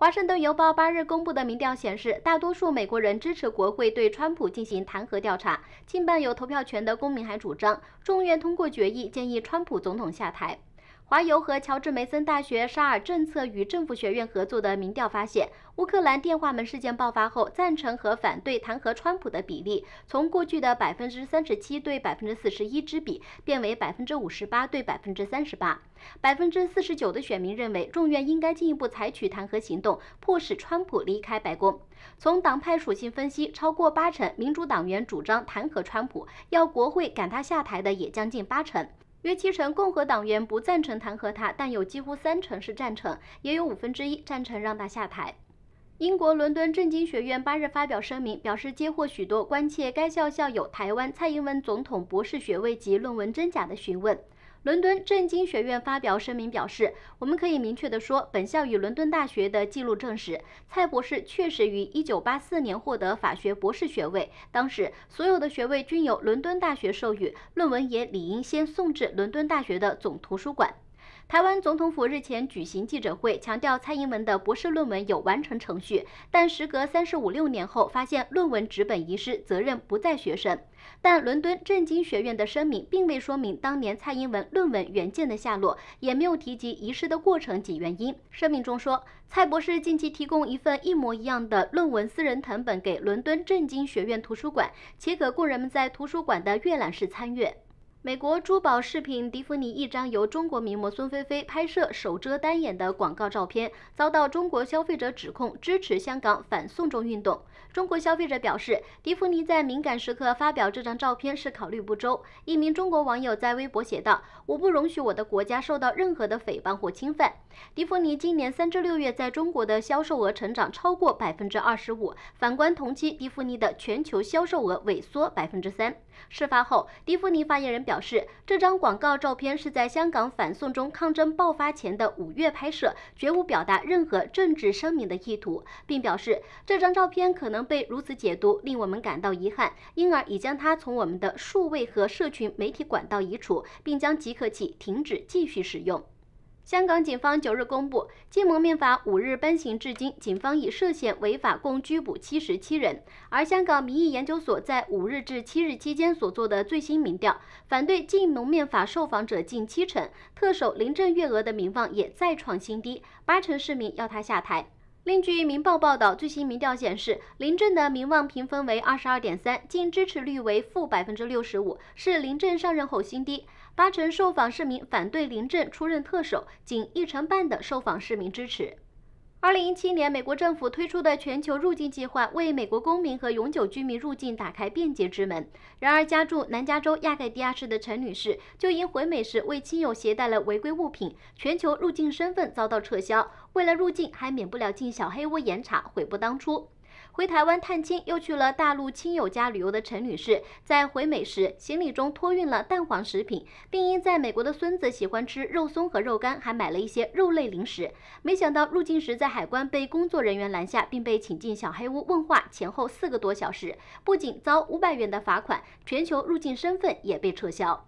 《华盛顿邮报》八日公布的民调显示，大多数美国人支持国会对川普进行弹劾调查。近半有投票权的公民还主张众院通过决议，建议川普总统下台。华油和乔治梅森大学沙尔政策与政府学院合作的民调发现，乌克兰电话门事件爆发后，赞成和反对弹劾川普的比例从过去的百分之三十七对百分之四十一之比，变为百分之五十八对百分之三十八。百分之四十九的选民认为众院应该进一步采取弹劾行动，迫使川普离开白宫。从党派属性分析，超过八成民主党员主张弹劾川普，要国会赶他下台的也将近八成。约七成共和党员不赞成弹劾他，但有几乎三成是赞成，也有五分之一赞成让他下台。英国伦敦政经学院八日发表声明，表示接获许多关切该校校友台湾蔡英文总统博士学位及论文真假的询问。伦敦政经学院发表声明表示：“我们可以明确地说，本校与伦敦大学的记录证实，蔡博士确实于1984年获得法学博士学位。当时，所有的学位均由伦敦大学授予，论文也理应先送至伦敦大学的总图书馆。”台湾总统府日前举行记者会，强调蔡英文的博士论文有完成程序，但时隔三十五六年后发现论文纸本遗失，责任不在学生。但伦敦政经学院的声明并未说明当年蔡英文论文原件的下落，也没有提及遗失的过程及原因。声明中说，蔡博士近期提供一份一模一样的论文私人誊本给伦敦政经学院图书馆，且可供人们在图书馆的阅览室参阅。美国珠宝饰品迪芙尼一张由中国名模孙菲菲拍摄手遮单眼的广告照片，遭到中国消费者指控支持香港反送中运动。中国消费者表示，迪芙尼在敏感时刻发表这张照片是考虑不周。一名中国网友在微博写道：“我不容许我的国家受到任何的诽谤或侵犯。”迪芙尼今年三至六月在中国的销售额成长超过百分之二十五，反观同期迪芙尼的全球销售额萎缩百分之三。事发后，迪芙尼发言人表。表示，这张广告照片是在香港反送中抗争爆发前的五月拍摄，绝无表达任何政治声明的意图，并表示这张照片可能被如此解读，令我们感到遗憾，因而已将它从我们的数位和社群媒体管道移除，并将即刻起停止继续使用。香港警方九日公布，禁蒙面法五日颁行至今，警方以涉嫌违法共拘捕七十七人。而香港民意研究所在五日至七日期间所做的最新民调，反对禁蒙面法受访者近七成。特首林郑月娥的民望也再创新低，八成市民要他下台。另据《民报》报道，最新民调显示，林郑的民望评分为二十二点三，净支持率为负百分之六十五，是林郑上任后新低。八成受访市民反对林郑出任特首，仅一成半的受访市民支持。二零一七年，美国政府推出的全球入境计划为美国公民和永久居民入境打开便捷之门。然而，家住南加州亚盖蒂亚市的陈女士就因回美时为亲友携带了违规物品，全球入境身份遭到撤销。为了入境，还免不了进小黑屋严查，悔不当初。回台湾探亲，又去了大陆亲友家旅游的陈女士，在回美时行李中托运了蛋黄食品，并因在美国的孙子喜欢吃肉松和肉干，还买了一些肉类零食。没想到入境时在海关被工作人员拦下，并被请进小黑屋问话，前后四个多小时，不仅遭五百元的罚款，全球入境身份也被撤销。